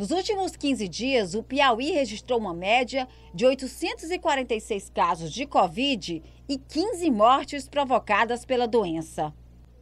Nos últimos 15 dias, o Piauí registrou uma média de 846 casos de Covid e 15 mortes provocadas pela doença.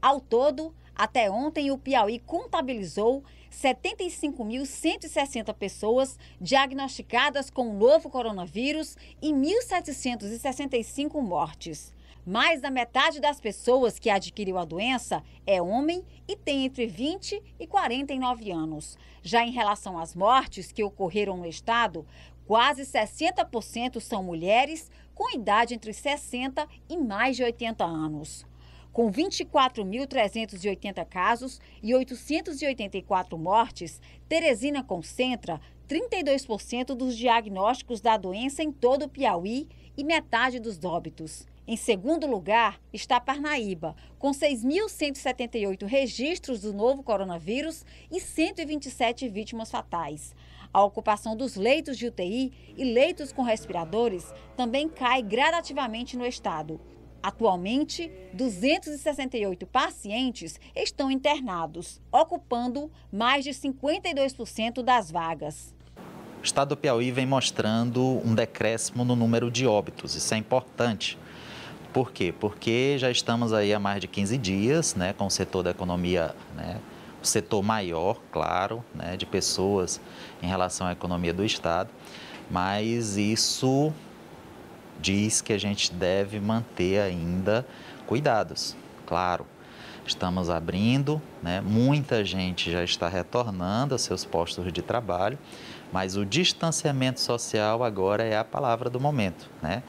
Ao todo, até ontem, o Piauí contabilizou 75.160 pessoas diagnosticadas com o novo coronavírus e 1.765 mortes. Mais da metade das pessoas que adquiriu a doença é homem e tem entre 20 e 49 anos. Já em relação às mortes que ocorreram no estado, quase 60% são mulheres com idade entre 60 e mais de 80 anos. Com 24.380 casos e 884 mortes, Teresina concentra 32% dos diagnósticos da doença em todo o Piauí e metade dos óbitos. Em segundo lugar está Parnaíba, com 6.178 registros do novo coronavírus e 127 vítimas fatais. A ocupação dos leitos de UTI e leitos com respiradores também cai gradativamente no estado. Atualmente, 268 pacientes estão internados, ocupando mais de 52% das vagas. O estado do Piauí vem mostrando um decréscimo no número de óbitos, isso é importante. Por quê? Porque já estamos aí há mais de 15 dias né, com o setor da economia, né, o setor maior, claro, né, de pessoas em relação à economia do Estado, mas isso diz que a gente deve manter ainda cuidados, claro. Estamos abrindo, né, muita gente já está retornando a seus postos de trabalho, mas o distanciamento social agora é a palavra do momento. Né?